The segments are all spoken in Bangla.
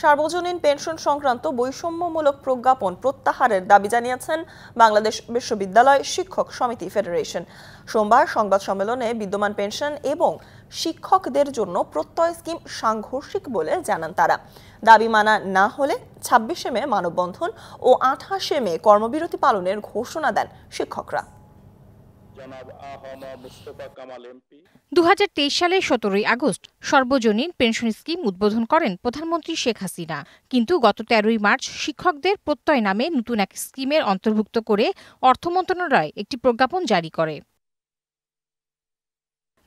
সার্বজনীন পেনশন সংক্রান্ত বৈষম্যমূলক প্রজ্ঞাপন প্রত্যাহারের দাবি জানিয়েছেন বাংলাদেশ বিশ্ববিদ্যালয় শিক্ষক সমিতি ফেডারেশন সোমবার সংবাদ সম্মেলনে বিদ্যমান পেনশন এবং শিক্ষকদের জন্য প্রত্যয় স্কিম সাংঘর্ষিক বলে জানান তারা দাবি মানা না হলে ছাব্বিশে মে মানববন্ধন ও আঠাশে মে কর্মবিরতি পালনের ঘোষণা দেন শিক্ষকরা ২০২৩ সালে সতেরোই আগস্ট সর্বজনীন পেনশন স্কিম উদ্বোধন করেন প্রধানমন্ত্রী শেখ হাসিনা কিন্তু গত তেরোই মার্চ শিক্ষকদের প্রত্যয় নামে নতুন এক স্কিমের অন্তর্ভুক্ত করে অর্থ মন্ত্রণালয় একটি প্রজ্ঞাপন জারি করে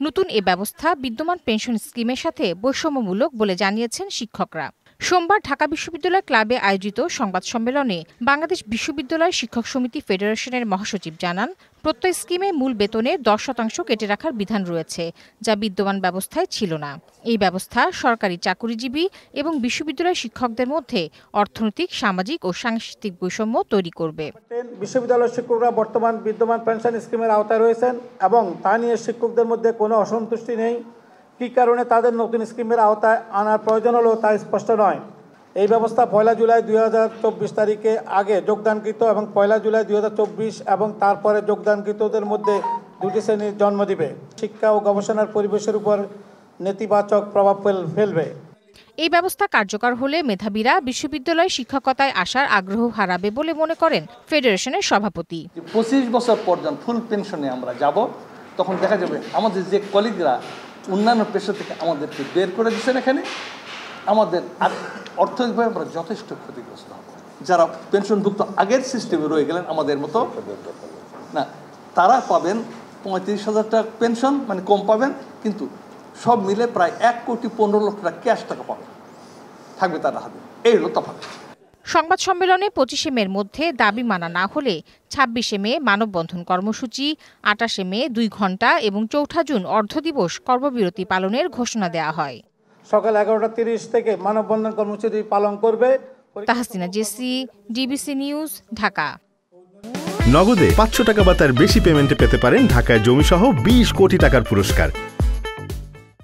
নতুন এ ব্যবস্থা বিদ্যমান পেনশন স্কিমের সাথে বৈষম্যমূলক বলে জানিয়েছেন শিক্ষকরা সোমবার ঢাকা বিশ্ববিদ্যালয় ক্লাবে আয়োজিত সংবাদ সম্মেলনে বাংলাদেশ বিশ্ববিদ্যালয় শিক্ষক সমিতি ফেডারেশনের মহাসচিব জানান প্রত্যয় স্কিমে মূল বেতনে দশ শতাংশ কেটে রাখার বিধান রয়েছে যা বিদ্যমান ব্যবস্থায় ছিল না এই ব্যবস্থা সরকারি চাকুরিজীবী এবং বিশ্ববিদ্যালয় শিক্ষকদের মধ্যে অর্থনৈতিক সামাজিক ও সাংস্কৃতিক বৈষম্য তৈরি করবে বিশ্ববিদ্যালয় শিক্ষকরা বর্তমান বিদ্যমান পেনশন স্কিমের আওতায় রয়েছেন এবং তা নিয়ে শিক্ষকদের মধ্যে কোনো অসন্তুষ্টি নেই কী কারণে তাদের নতুন স্কিমের আওতায় আনার প্রয়োজন হলো তা স্পষ্ট নয় এই ব্যবস্থা পয়লা জুলাই দুই তারিখে আগে যোগদানকৃত এবং পয়লা জুলাই দুই এবং তারপরে যোগদানকৃতদের মধ্যে দুটি শ্রেণীর জন্ম দিবে শিক্ষা ও গবেষণার পরিবেশের উপর নেতিবাচক প্রভাব ফেলবে এই ব্যবস্থা কার্যকর হলে মেধাবীরা বিশ্ববিদ্যালয় শিক্ষকতায় আসার আগ্রহ হারাবে বলে মনে করেন ফেডারেশনের সভাপতি পঁচিশ বছর পর্যন্ত ফুল পেনশনে আমরা যাব তখন দেখা যাবে আমাদের যে কলিগরা অন্যান্য পেশা থেকে আমাদেরকে বের করে দিচ্ছেন এখানে আমাদের আর অর্থনৈতিকভাবে আমরা যথেষ্ট ক্ষতিগ্রস্ত হব যারা পেনশনভুক্ত আগের সিস্টেমে রয়ে গেলেন আমাদের মতো না তারা পাবেন পঁয়ত্রিশ হাজার টাকা পেনশন মানে কম পাবেন কিন্তু সব মিলে প্রায় এক কোটি পনেরো লক্ষ টাকা ক্যাশ টাকা পাবেন থাকবে তারা হাতে এই হলো তফাৎ সংবাদ সম্মেলনে পঁচিশে মের মধ্যে দাবি মানা না হলে ছাব্বিশে মে মানববন্ধন কর্মসূচি আটাশে মে দুই ঘন্টা এবং চৌঠা জুন অর্ধদিবস কর্মবিরতি পালনের ঘোষণা দেওয়া হয় সকাল এগারোটা তিরিশ থেকে মানববন্ধন কর্মসূচি পালন করবে তাহসিনা জেসি ডিবিসি নিউজ ঢাকা নগদে পাঁচশো টাকা বা তার বেশি পেমেন্টে পেতে পারেন ঢাকায় জমিসহ বিশ কোটি টাকার পুরস্কার